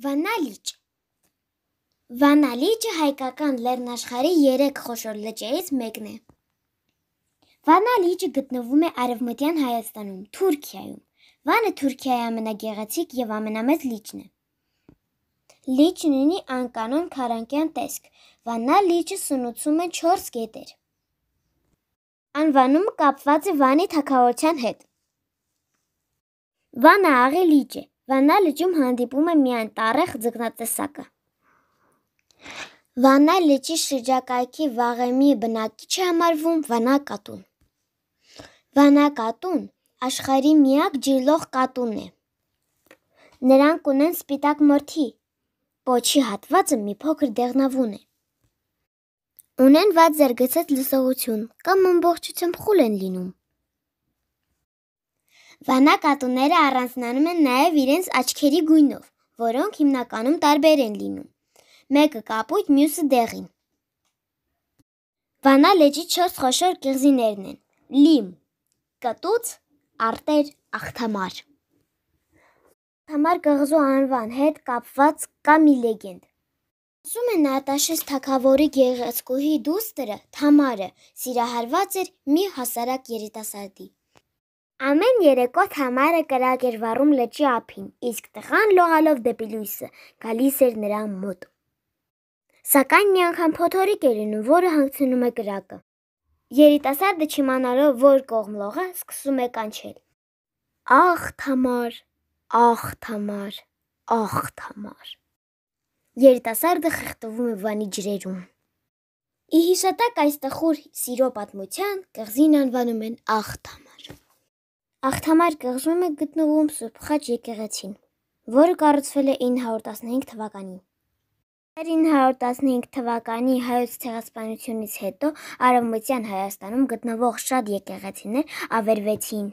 Վանալիճ Վանալիճը հայկական լեռնաշխարհի 3 խոշոր լճերից մեկն է։ Վանալիճը գտնվում է Արևմտյան Հայաստանում, Թուրքիայում։ Վանը Թուրքիայի ամենագեղեցիկ եւ ամենամեծ լիճն է։ Լիճն ունի անկանոն քարանքյան տեսք։ Վանալիճը սնուցում է 4 գետեր։ Անվանումը կապված է Վանի թակավորության հետ։ Վանը աղի լիճ է, Վանա լճում հանդիպում է մի անտառեղ ձկնատեսակը։ Վանա լճի շրջակայքի վաղեմի բնակիչ է համարվում վանա կատուն։ Վանա կատուն աշխարհի միակ ջրլող կատունն է։ Նրանք ունեն սպիտակ մորթի, Պոչի հատվածը մի փոքր դեղնավուն է։ Ունեն վատ զարգացած լսողություն կամ ամբողջությամբ խուլ են լինում։ Վանա կատուները առանձնանում են նաև իրենց աչքերի գույնով, որոնք հիմնականում տարբեր են լինում։ Մեկը կապույտ, մյուսը դեղին։ Վանա լեջի 4 խոշոր կղզիներն են. լիմ, կտուց, արտեր, ախթամար։ Ախթամար կղզու անվան հետ կապված կա մի լեգենդ։ Ասում են Նատաշես Թագավորի գեղեցկուհի դուստրը Թամարը սիրահարված էր մի հասարակ երիտասարդի։ Ամեն երեկո Թամարը կրակ էր վառում լճի ափին, իսկ տղան լողալով դեպի լույսը գալիս էր նրա մոտ։ Սակայն մի անգամ փոթորիկ էր նում, որը հանգցնում է կրակը։ Երիտասարդը չիմանալով որ կողմ լողա, սկսում է կանչել. Ախ Թամար, ախ Թամար, ախ Թամար։ Երիտասարդը խղտվում է վանի ջրերում։ Ի հիշատակ այս տխուր սիրո պատմության կղզին անվանում են Ախ Թամար։ Աղթամար կղզում է գտնվում Սուրբ Խաչ եկեղեցին, որը կառուցվել է 915 թվականին։ 915 թվականի հայոց ցեղասպանությունից հետո Արևմտյան Հայաստանում գտնվող շատ եկեղեցիներ ավերվեցին,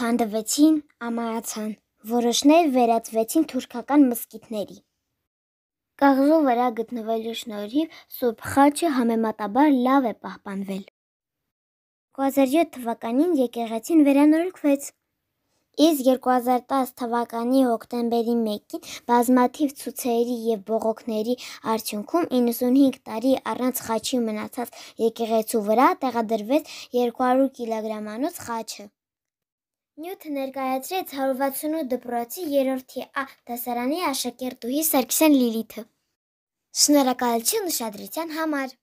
քանդվեցին, ամայացան, որոշներ վերածվեցին թուրքական մսկիթների։ Կղզու վրա գտնվելու շնորհիվ Սուրբ Խաչը համեմատաբար լավ է պահպանվել։ 2007 թվականին եկեղեցին վերանորոգվեց։ Իսկ 2010 թվականի հոկտեմբերի 1-ին բազմաթիվ ցույցերի եւ բողոքների արդյունքում 95 տարի առանց խաչի մնացած եկեղեցու վրա տեղադրվեց 200 կիլոգրամանոց խաչը։ Նյութը ներկայացրեց 168 դպրոցի 3-րդի Ա դասարանի աշակերտուհի Սարգսյան Լիլիթը։ Շնորհակալություն ուշադրության համար։